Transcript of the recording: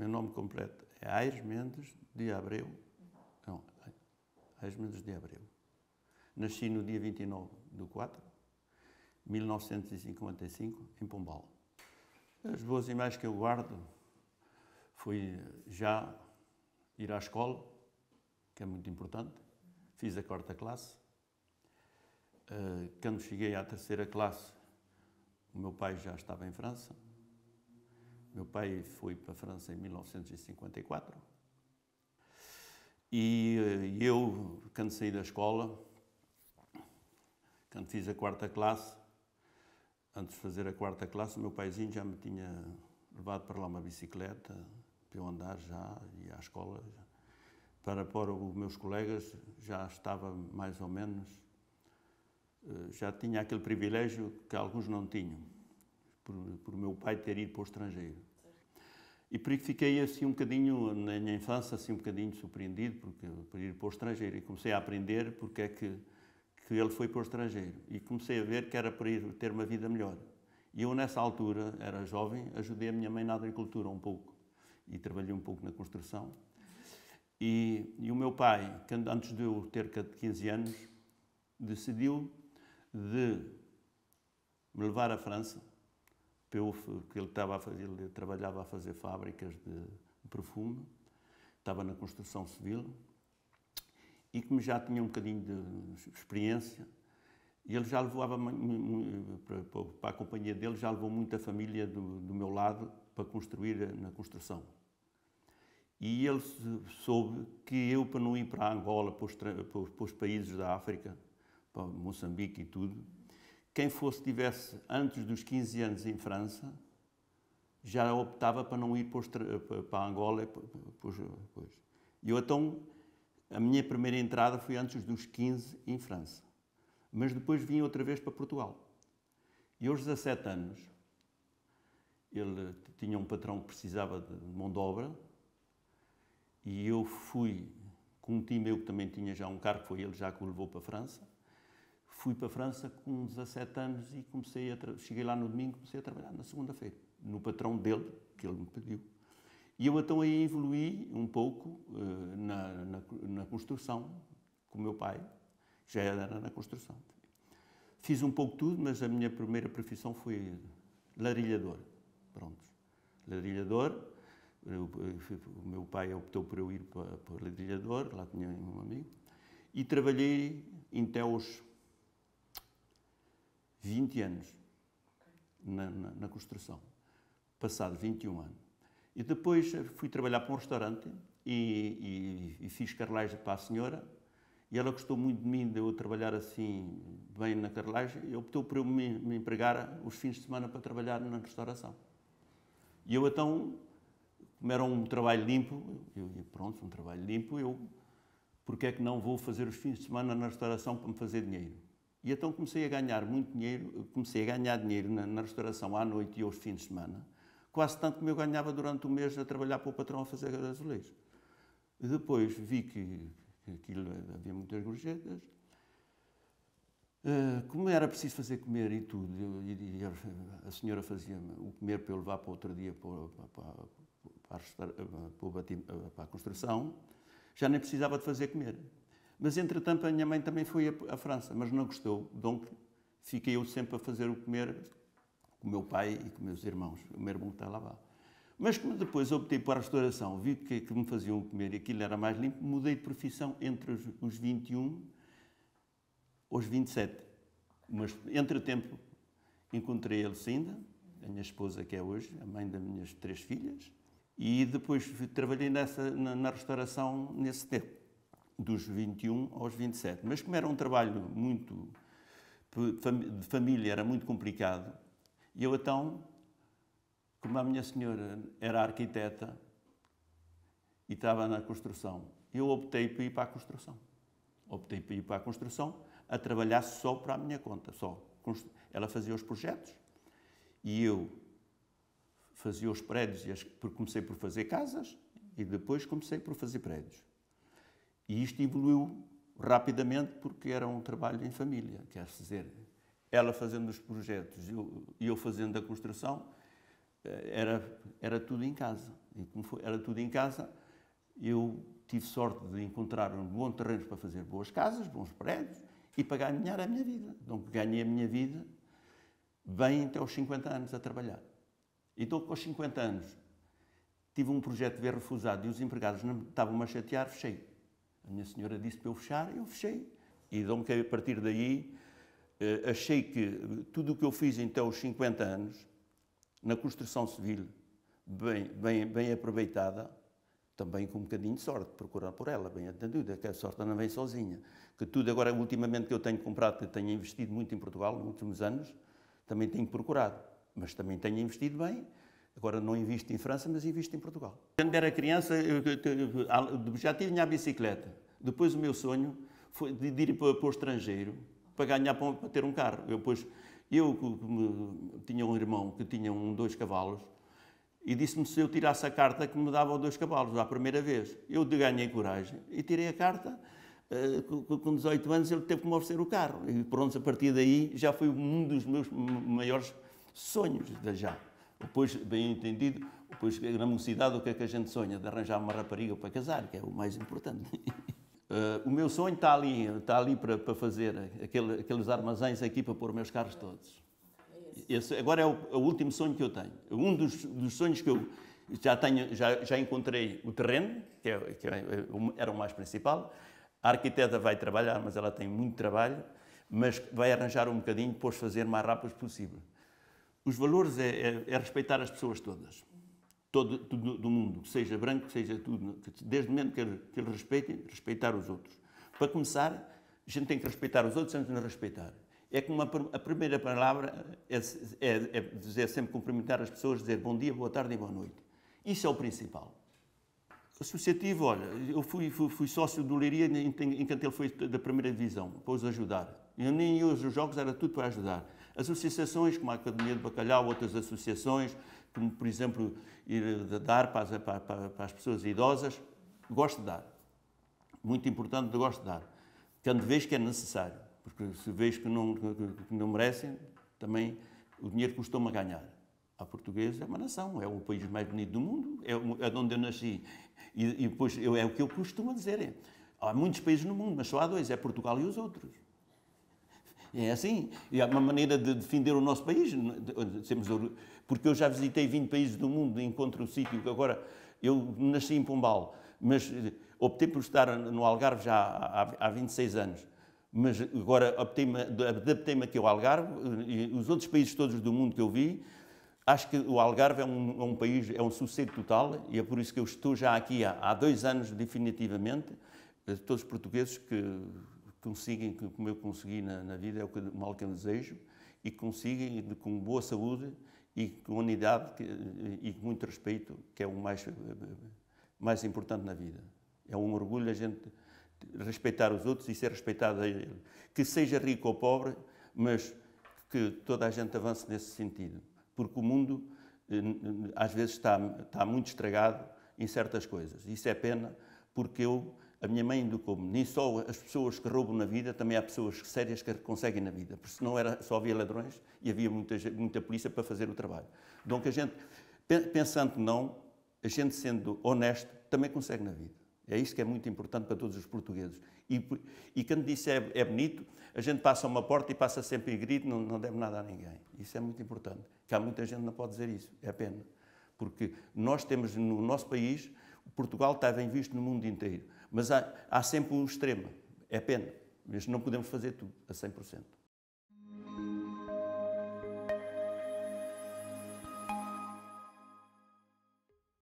meu nome completo é Aires Mendes de Abreu. Não, Aires Mendes de Abreu. Nasci no dia 29 de 4, 1955, em Pombal. As boas imagens que eu guardo foi já ir à escola, que é muito importante. Fiz a quarta classe. Eh, quando cheguei à terceira classe, o meu pai já estava em França, meu pai foi para a França em 1954 eh, e, eu, quando saí da escola, quando fiz a quarta classe, antes de fazer a quarta classe, o meu paizinho já me tinha levado para lá uma bicicleta para eu andar já e à escola. Para pôr os meus colegas, já estava mais ou menos, eh, já tinha aquele privilégio que alguns não tinham, por, por meu pai ter ido para o estrangeiro. E por isso fiquei assim um bocadinho, na minha infância, assim um bocadinho surpreendido porque, por ir para o estrangeiro. E comecei a aprender porque é que, que ele foi para o estrangeiro. E comecei a ver que era para ir ter uma vida melhor. E eu, nessa altura, era jovem, ajudei a minha mãe na agricultura um pouco. E trabalhei um pouco na construção. E, e o meu pai, antes de eu ter 15 anos, decidiu de me levar à França que ele estava a fazer, ele trabalhava a fazer fábricas de perfume, estava na construção civil e como já tinha um bocadinho de experiência, ele já levava para a companhia dele já levou muita família do, do meu lado para construir eh, na construção. E ele soube que eu para não ir para Angola, para os, para os países da África, para Moçambique e tudo, quem fosse tivesse antes dos 15 anos em França já optava para não ir para, Angola. E eu então, a minha primeira entrada foi antes dos 15 em França. Mas depois vim outra vez para Portugal. E aos 17 anos, ele tinha um patrão que precisava de mão de obra e eu fui com um time meu que também tinha já um carro, foi ele já que o levou para a França fui para a França com 17 anos e comecei a cheguei lá no domingo comecei a trabalhar na segunda-feira no patrão dele que ele me pediu e eu então aí evoluí um pouco uh, na, na, na, construção com o meu pai já era na construção fiz um pouco tudo mas a minha primeira profissão foi ladrilhador pronto ladrilhador eu, eh, o meu pai optou por eu ir para, para lá tinha um amigo e trabalhei até os 20 anos na, na, na construção, passado 21 anos. E depois fui trabalhar para um restaurante e, e, e fiz carrelagem para a senhora e ela gostou muito de mim, de eu trabalhar assim, bem na carrelagem, e optou por eu me, me empregar os fins de semana para trabalhar na restauração. E eu então, como era um trabalho limpo, eu, eu, pronto, um trabalho limpo, eu, porque é que não vou fazer os fins de semana na restauração para me fazer dinheiro? E então comecei a ganhar muito dinheiro, comecei a ganhar dinheiro na, na restauração à noite e aos fins de semana, quase tanto como eu ganhava durante o mês a trabalhar para o patrão a fazer azulejos. Depois vi que, que aquilo, havia muitas gorjetas, Uh, como era preciso fazer comer e tudo, e, a senhora fazia-me o comer para eu levar para outro dia para, para, para, para, eh, eh, para a construção, já nem precisava de fazer comer. Mas, entretanto, a minha mãe também foi à França, mas não gostou. Então, fiquei eu sempre a fazer o comer com o meu pai e com meus irmãos. O meu irmão está lá. Mas como depois optei para a restauração, vi que, que me faziam comer e aquilo era mais limpo, mudei de profissão entre os, os 21 aos 27. Mas, entretanto, encontrei a Lucinda, a minha esposa que é hoje, a mãe das minhas três filhas, e depois trabalhei nessa, na, na restauração nesse tempo dos 21 aos 27. Mas como era um trabalho muito de família, era muito complicado, eu então, como a minha senhora era arquiteta e estava na construção, eu optei por ir para a construção. Optei por ir para a construção a trabalhar só para a minha conta, só. Ela fazia os projetos e eu fazia os prédios, porque comecei por fazer casas e depois comecei por fazer prédios. E isto evoluiu rapidamente porque era um trabalho em família, quer dizer, ela fazendo os projetos e eu, eu, fazendo a construção, eh, era, era tudo em casa. E como foi, era tudo em casa, eu tive sorte de encontrar um bom terreno para fazer boas casas, bons prédios e para ganhar a minha vida. Então, ganhei a minha vida bem até aos 50 anos a trabalhar. Então, com os 50 anos, tive um projeto de ver refusado e os empregados não estavam a chatear, fechei minha senhora disse para eu fechar, eu fechei. E então, a partir daí, eh, achei que tudo o que eu fiz até então, os 50 anos, na construção civil, bem, bem, bem aproveitada, também com um bocadinho de sorte, procurar por ela, bem entendido, que a sorte não vem sozinha. Que tudo agora, ultimamente, que eu tenho comprado, que tenho investido muito em Portugal nos últimos anos, também tenho procurado. Mas também tenho investido bem, Agora não invisto em França, mas invisto em Portugal. Quando era criança, eu, já tive minha bicicleta. Depois o meu sonho foi de ir para, o estrangeiro para ganhar para, ter um carro. Eu, depois, eu tinha um irmão que tinha um dois cavalos e disse-me se eu tirasse a carta que me dava dois cavalos, à primeira vez. Eu ganhei coragem e tirei a carta. Eh, com 18 anos ele teve que me oferecer o carro. E pronto, a partir daí já foi um dos meus maiores sonhos já. Depois, bem entendido, depois na mocidade o que é que a gente sonha? De arranjar uma rapariga para casar, que é o mais importante. Uh, o meu sonho está ali, está ali para, para fazer aquele, aqueles armazéns aqui para pôr meus carros todos. É Esse agora é o, é o último sonho que eu tenho. Um dos, dos sonhos que eu já tenho, já, já encontrei o terreno, que, é, que é, é era o mais principal. A arquiteta vai trabalhar, mas ela tem muito trabalho, mas vai arranjar um bocadinho para os fazer mais rápido possível. Os valores é, é, é respeitar as pessoas todas, todo do, do mundo, seja branco, seja tudo, desde o momento que, que eles respeitem, respeitar os outros. Para começar, a gente tem que respeitar os outros antes de nos respeitar. É que uma, a primeira palavra é, é, é, dizer sempre cumprimentar as pessoas, dizer bom dia, boa tarde e boa noite. Isso é o principal. Associativo, olha, eu fui, fui, fui sócio do Leiria enquanto ele foi da primeira divisão, para os ajudar. Eu nem ia os jogos, era tudo para ajudar. Associações como a Academia de Bacalhau, outras associações, como por exemplo ir dar para as, para, para as pessoas idosas, gosto de dar. Muito importante, gosto de dar. Quando vejo que é necessário, porque se vejo que não, que não merecem, também o dinheiro costuma a ganhar. A portuguesa é uma nação, é o país mais bonito do mundo, é, é onde eu nasci. E, e depois eu, é o que eu costumo dizer. É, há muitos países no mundo, mas só há dois, é Portugal e os outros. É assim. E há uma maneira de defender o nosso país. Porque eu já visitei 20 países do mundo, encontro o sítio que agora. Eu nasci em Pombal, mas eh, optei por estar no Algarve já há, há 26 anos. Mas agora adaptei-me aqui ao Algarve eh, e os outros países todos do mundo que eu vi. Acho que o Algarve é um, é um país, é um sossego total e é por isso que eu estou já aqui há, há dois anos definitivamente. Eh, todos os portugueses que conseguem, como eu consegui na, na vida, é o mal que eu desejo, e conseguem com boa saúde e com unidade que, e com muito respeito, que é o mais, mais importante na vida. É um orgulho a gente respeitar os outros e ser respeitado a ele. Que seja rico ou pobre, mas que toda a gente avance nesse sentido. Porque o mundo, eh, às vezes, está, está muito estragado em certas coisas. Isso é pena, porque eu a minha mãe educou-me. Nem só as pessoas que roubam na vida, também há pessoas sérias que conseguem na vida. Porque senão era, só havia ladrões e havia muita, muita polícia para fazer o trabalho. Então, a gente, pensando não, a gente sendo honesto, também consegue na vida. É isso que é muito importante para todos os portugueses. E, e quando disse é, é, bonito, a gente passa uma porta e passa sempre e grita, não, não deve nada a ninguém. Isso é muito importante. Que há muita gente que não pode dizer isso. É pena. Porque nós temos no nosso país Portugal está bem visto no mundo inteiro. Mas há, há sempre um extremo. É pena. Mas não podemos fazer tudo a 100%.